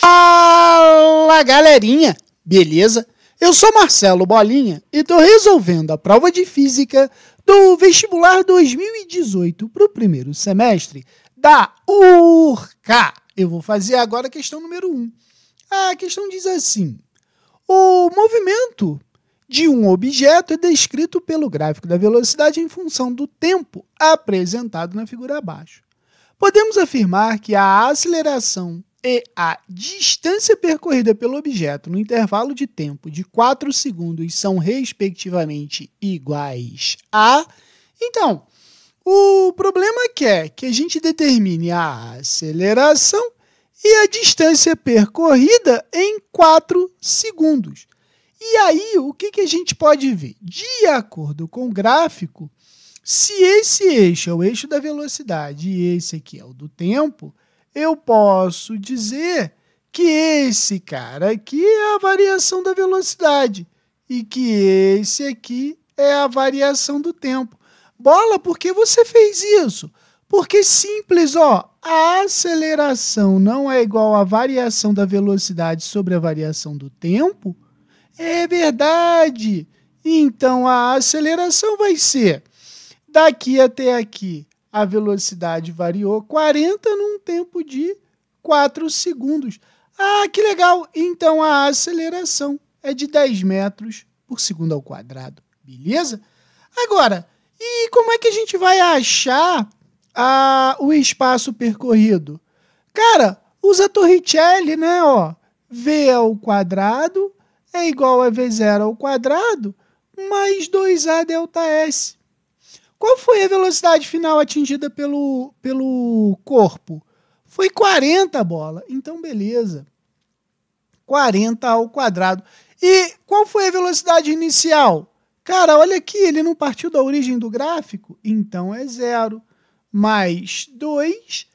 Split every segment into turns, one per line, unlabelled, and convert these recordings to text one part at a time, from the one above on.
Fala galerinha, beleza? Eu sou Marcelo Bolinha e estou resolvendo a prova de física do vestibular 2018 para o primeiro semestre da URCA. Eu vou fazer agora a questão número 1. Um. A questão diz assim: o movimento de um objeto é descrito pelo gráfico da velocidade em função do tempo apresentado na figura abaixo. Podemos afirmar que a aceleração e é a distância percorrida pelo objeto no intervalo de tempo de 4 segundos são respectivamente iguais a. Então, o problema é que é que a gente determine a aceleração e a distância percorrida em 4 segundos. E aí, o que, que a gente pode ver? De acordo com o gráfico, se esse eixo é o eixo da velocidade e esse aqui é o do tempo, eu posso dizer que esse cara aqui é a variação da velocidade e que esse aqui é a variação do tempo. Bola, por que você fez isso? Porque simples, ó, a aceleração não é igual à variação da velocidade sobre a variação do tempo? É verdade. Então a aceleração vai ser daqui até aqui a velocidade variou 40 num tempo de 4 segundos. Ah, que legal! Então a aceleração é de 10 metros por segundo ao quadrado, beleza? Agora, e como é que a gente vai achar a, o espaço percorrido? Cara, usa Torricelli, né? Ó, v ao quadrado é igual a v0 ao quadrado mais 2a delta s. Qual foi a velocidade final atingida pelo, pelo corpo? Foi 40 bola. Então, beleza. 40 ao quadrado. E qual foi a velocidade inicial? Cara, olha aqui, ele não partiu da origem do gráfico? Então é zero. Mais 2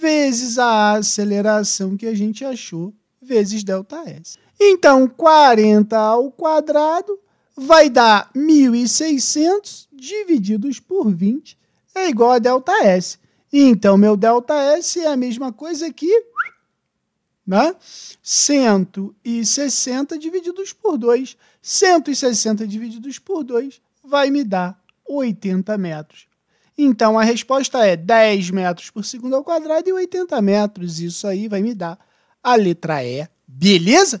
vezes a aceleração que a gente achou, vezes delta S. Então, 40 ao quadrado vai dar 1.600 divididos por 20 é igual a ΔS. Então, meu ΔS é a mesma coisa que né? 160 divididos por 2. 160 divididos por 2 vai me dar 80 metros. Então, a resposta é 10 metros por segundo ao quadrado e 80 metros. Isso aí vai me dar a letra E. Beleza?